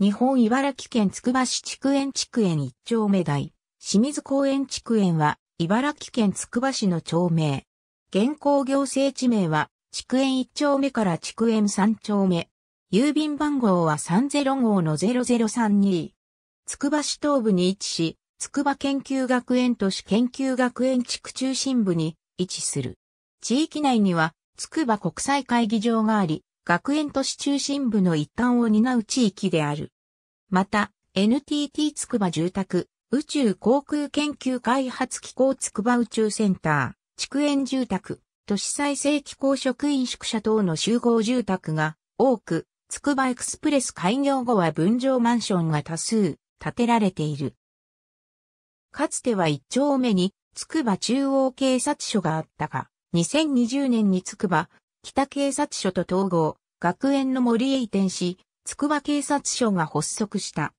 日本茨城県つくば市築園地区園一丁目台、清水公園地区園は、茨城県つくば市の町名。現行行政地名は、築園一丁目から築園三丁目。郵便番号は30号の0032。つくば市東部に位置し、つくば研究学園都市研究学園地区中心部に位置する。地域内には、つくば国際会議場があり、学園都市中心部の一端を担う地域である。また、NTT つくば住宅、宇宙航空研究開発機構つくば宇宙センター、築園住宅、都市再生機構職員宿舎等の集合住宅が多く、つくばエクスプレス開業後は分譲マンションが多数建てられている。かつては一丁目につくば中央警察署があったが、2020年につくば北警察署と統合、学園の森へ移転し、筑波警察署が発足した。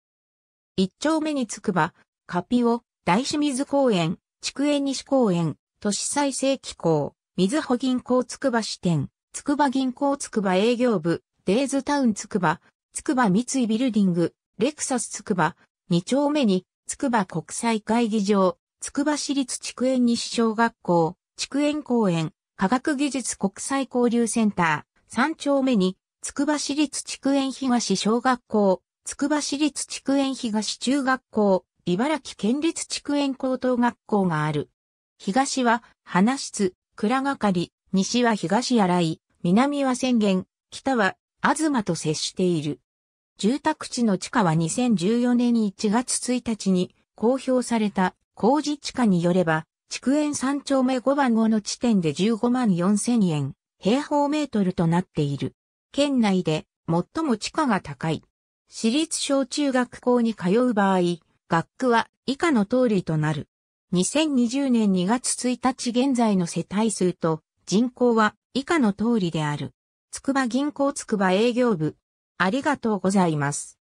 一丁目に筑波、カピオ、大清水公園、筑営西公園、都市再生機構、水穂銀行筑波支店、筑波銀行筑波営業部、デイズタウン筑波、筑波三井ビルディング、レクサス筑波、二丁目に、筑波国際会議場、筑波市立筑園西小学校、筑園公園、科学技術国際交流センター、三丁目に、つくば市立筑園東小学校、つくば市立筑園東中学校、茨城県立筑園高等学校がある。東は、花室、倉がかり、西は東新井、南は宣言、北は、東と接している。住宅地の地下は2014年1月1日に公表された工事地価によれば、築園3丁目5番号の地点で15万4000円、平方メートルとなっている。県内で最も地価が高い。私立小中学校に通う場合、学区は以下の通りとなる。2020年2月1日現在の世帯数と人口は以下の通りである。つくば銀行つくば営業部。ありがとうございます。